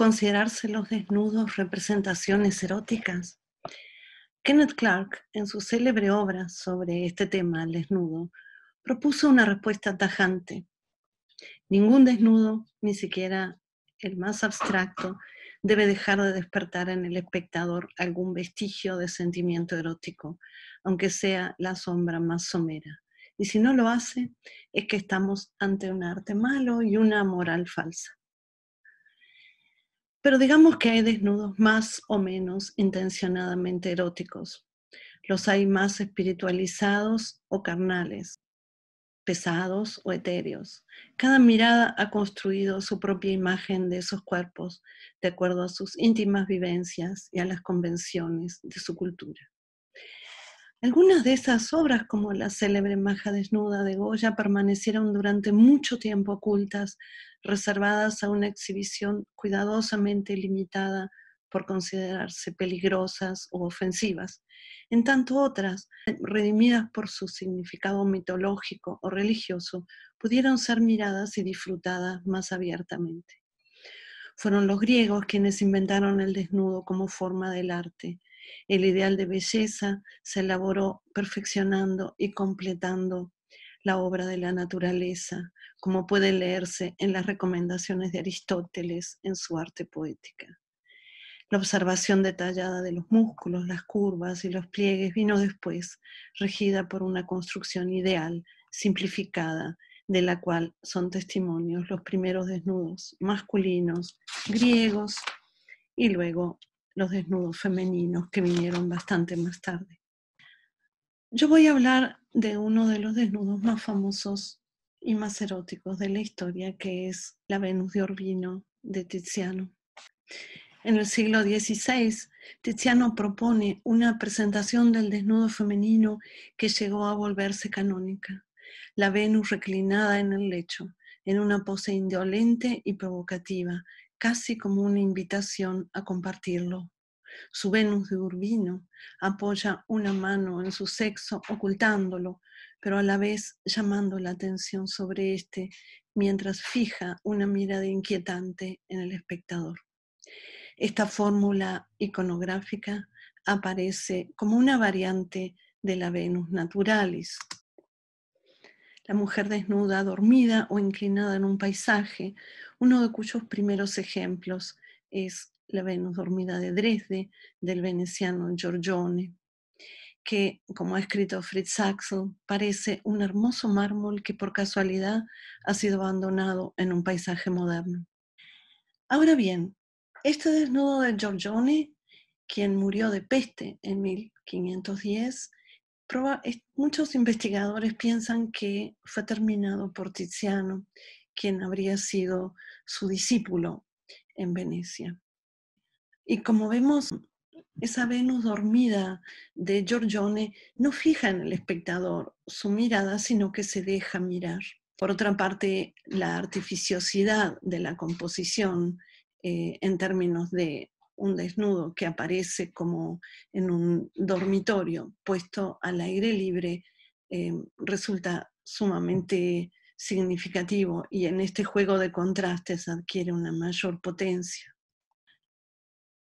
considerarse los desnudos representaciones eróticas? Kenneth Clark, en su célebre obra sobre este tema, el desnudo, propuso una respuesta tajante. Ningún desnudo, ni siquiera el más abstracto, debe dejar de despertar en el espectador algún vestigio de sentimiento erótico, aunque sea la sombra más somera. Y si no lo hace, es que estamos ante un arte malo y una moral falsa. Pero digamos que hay desnudos más o menos intencionadamente eróticos. Los hay más espiritualizados o carnales, pesados o etéreos. Cada mirada ha construido su propia imagen de esos cuerpos de acuerdo a sus íntimas vivencias y a las convenciones de su cultura. Algunas de esas obras, como la célebre Maja Desnuda de Goya, permanecieron durante mucho tiempo ocultas, reservadas a una exhibición cuidadosamente limitada por considerarse peligrosas o ofensivas, en tanto otras, redimidas por su significado mitológico o religioso, pudieron ser miradas y disfrutadas más abiertamente. Fueron los griegos quienes inventaron el desnudo como forma del arte, el ideal de belleza se elaboró perfeccionando y completando la obra de la naturaleza, como puede leerse en las recomendaciones de Aristóteles en su arte poética. La observación detallada de los músculos, las curvas y los pliegues vino después, regida por una construcción ideal, simplificada, de la cual son testimonios los primeros desnudos masculinos, griegos y luego los desnudos femeninos que vinieron bastante más tarde. Yo voy a hablar de uno de los desnudos más famosos y más eróticos de la historia, que es la Venus de Urbino de Tiziano. En el siglo XVI, Tiziano propone una presentación del desnudo femenino que llegó a volverse canónica, la Venus reclinada en el lecho, en una pose indolente y provocativa, casi como una invitación a compartirlo. Su Venus de Urbino apoya una mano en su sexo ocultándolo, pero a la vez llamando la atención sobre este mientras fija una mirada inquietante en el espectador. Esta fórmula iconográfica aparece como una variante de la Venus naturalis, la mujer desnuda, dormida o inclinada en un paisaje, uno de cuyos primeros ejemplos es la Venus dormida de Dresde del veneciano Giorgione, que, como ha escrito Fritz Axel, parece un hermoso mármol que por casualidad ha sido abandonado en un paisaje moderno. Ahora bien, este desnudo de Giorgione, quien murió de peste en 1510, muchos investigadores piensan que fue terminado por Tiziano, quien habría sido su discípulo en Venecia. Y como vemos, esa Venus dormida de Giorgione no fija en el espectador su mirada, sino que se deja mirar. Por otra parte, la artificiosidad de la composición eh, en términos de un desnudo que aparece como en un dormitorio puesto al aire libre em, resulta sumamente significativo y en este juego de contrastes adquiere una mayor potencia.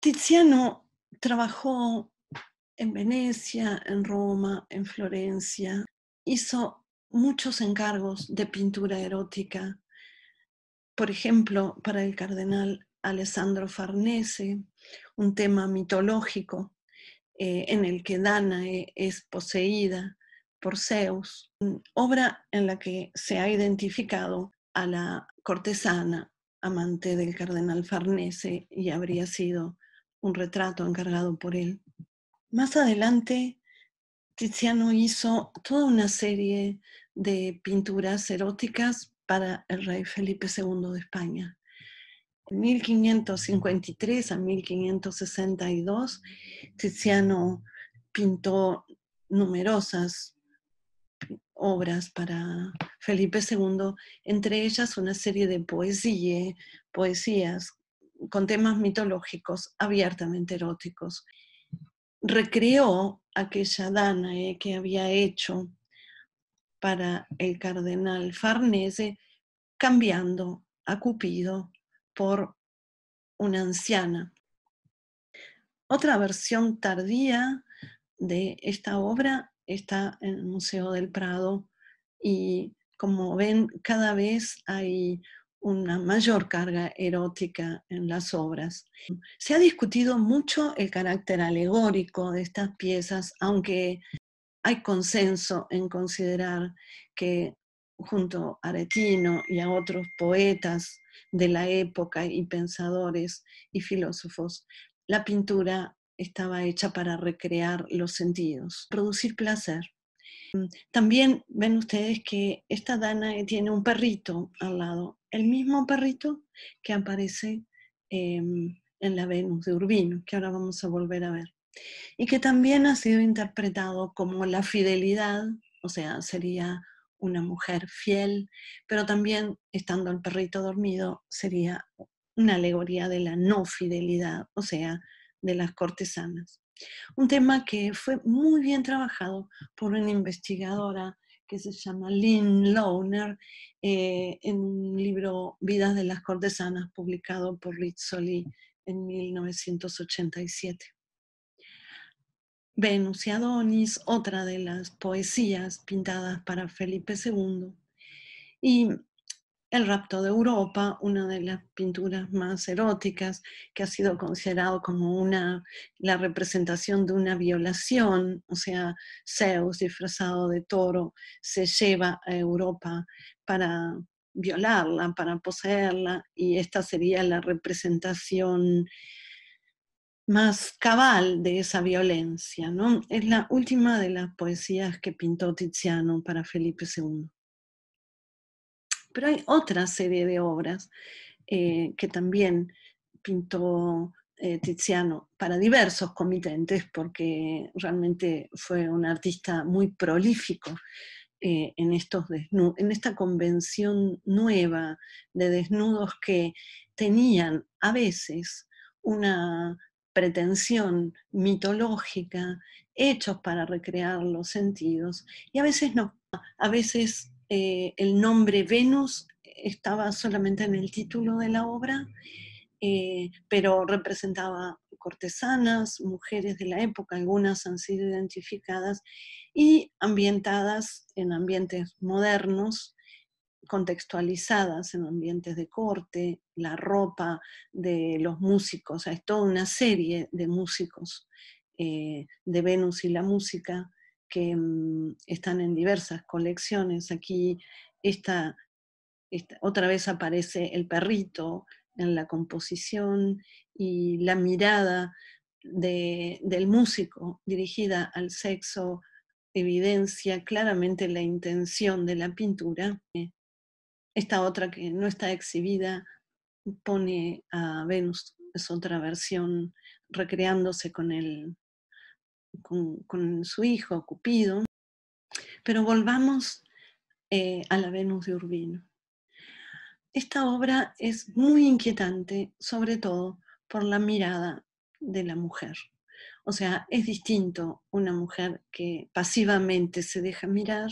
Tiziano trabajó en Venecia, en Roma, en Florencia, hizo muchos encargos de pintura erótica, por ejemplo, para el cardenal Alessandro Farnese, un tema mitológico eh, en el que Danae es poseída por Zeus, obra en la que se ha identificado a la cortesana amante del cardenal Farnese y habría sido un retrato encargado por él. Más adelante, Tiziano hizo toda una serie de pinturas eróticas para el rey Felipe II de España. 1553 a 1562, Tiziano pintó numerosas obras para Felipe II, entre ellas una serie de poesías con temas mitológicos abiertamente eróticos. Recreó aquella Danae que había hecho para el cardenal Farnese, cambiando a Cupido por una anciana. Otra versión tardía de esta obra está en el Museo del Prado y como ven cada vez hay una mayor carga erótica en las obras. Se ha discutido mucho el carácter alegórico de estas piezas, aunque hay consenso en considerar que junto a Aretino y a otros poetas de la época y pensadores y filósofos, la pintura estaba hecha para recrear los sentidos, producir placer. También ven ustedes que esta Dana tiene un perrito al lado, el mismo perrito que aparece em, en la Venus de Urbino, que ahora vamos a volver a ver, y que también ha sido interpretado como la fidelidad, o sea, sería una mujer fiel, pero también estando el perrito dormido sería una alegoría de la no fidelidad, o sea, de las cortesanas. Un tema que fue muy bien trabajado por una investigadora que se llama Lynn Lowner eh, en un libro Vidas de las cortesanas publicado por Rizzoli en 1987. Venus y Adonis, otra de las poesías pintadas para Felipe II, y El rapto de Europa, una de las pinturas más eróticas que ha sido considerado como una, la representación de una violación, o sea, Zeus disfrazado de toro se lleva a Europa para violarla, para poseerla, y esta sería la representación más cabal de esa violencia. ¿no? Es la última de las poesías que pintó Tiziano para Felipe II. Pero hay otra serie de obras eh, que también pintó eh, Tiziano para diversos comitentes, porque realmente fue un artista muy prolífico. Eh, en, estos en esta convención nueva de desnudos que tenían a veces una pretensión mitológica, hechos para recrear los sentidos, y a veces no, a veces eh, el nombre Venus estaba solamente en el título de la obra, eh, pero representaba cortesanas, mujeres de la época, algunas han sido identificadas y ambientadas en ambientes modernos, contextualizadas en ambientes de corte, la ropa de los músicos, Hay es toda una serie de músicos eh, de Venus y la música que mm, están en diversas colecciones. Aquí esta, otra vez aparece el perrito en la composición y la mirada del músico dirigida al sexo evidencia claramente la intención de la pintura eh, esta otra que no está exhibida pone a Venus, es otra versión recreándose con, con, su hijo, Cupido. Pero volvamos eh, a la Venus de Urbino. Esta obra es muy inquietante, sobre todo por la mirada de la mujer. O sea, es distinto una mujer que pasivamente se deja mirar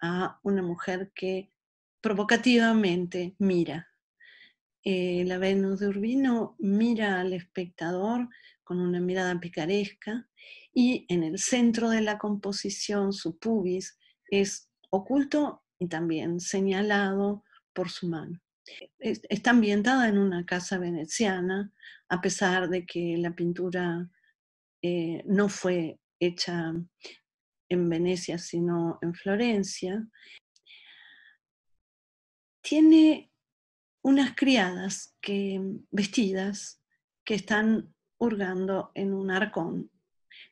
a una mujer que provocativamente mira. Eh, la Venus de Urbino mira al espectador con una mirada picaresca y en el centro de la composición su pubis es oculto y también señalado por su mano. Está ambientada en una casa veneciana, a pesar de que la pintura eh, no fue hecha en Venecia, sino en Florencia tiene unas criadas que, vestidas que están hurgando en un arcón.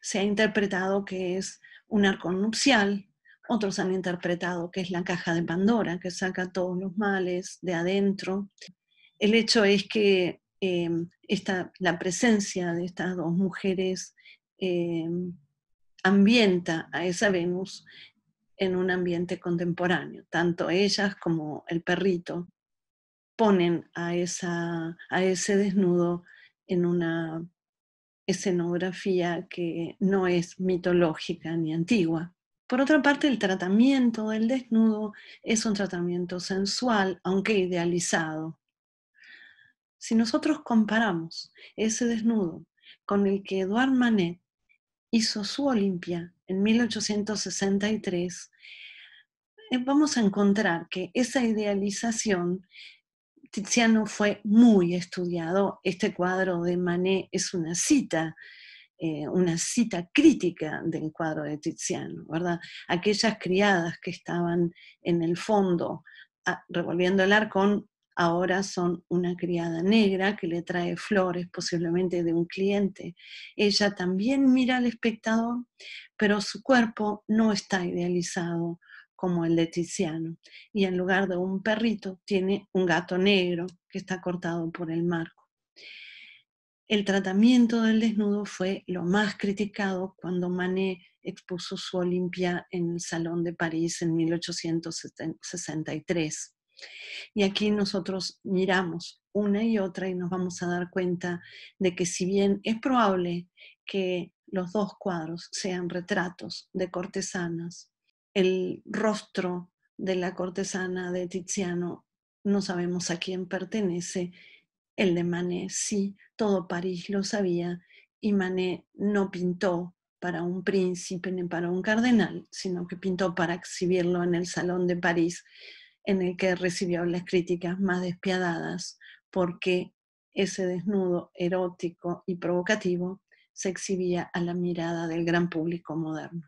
Se ha interpretado que es un arcón nupcial, otros han interpretado que es la caja de Pandora, que saca todos los males de adentro. El hecho es que em, la presencia de estas dos mujeres em, ambienta a esa Venus en un ambiente contemporáneo. Tanto ellas como el perrito ponen a, esa, a ese desnudo en una escenografía que no es mitológica ni antigua. Por otra parte, el tratamiento del desnudo es un tratamiento sensual, aunque idealizado. Si nosotros comparamos ese desnudo con el que Eduard Manet hizo su Olimpia en 1863, eh, vamos a encontrar que esa idealización, Tiziano fue muy estudiado. Este cuadro de Manet es una cita eh, una cita crítica del cuadro de Tiziano, ¿verdad? Aquellas criadas que estaban en el fondo ah, revolviendo el arco, ahora son una criada negra que le trae flores posiblemente de un cliente. Ella también mira al espectador, pero su cuerpo no está idealizado como el de Tiziano, y en lugar de un perrito tiene un gato negro que está cortado por el marco. El tratamiento del desnudo fue lo más criticado cuando Manet expuso su Olimpia en el Salón de París en 1863. Y aquí nosotros miramos una y otra y nos vamos a dar cuenta de que si bien es probable que los dos cuadros sean retratos de cortesanas, el rostro de la cortesana de Tiziano no sabemos a quién pertenece, el de Manet sí, todo París lo sabía y Manet no pintó para un príncipe ni para un cardenal, sino que pintó para exhibirlo en el Salón de París en el que recibió las críticas más despiadadas porque ese desnudo erótico y provocativo se exhibía a la mirada del gran público moderno.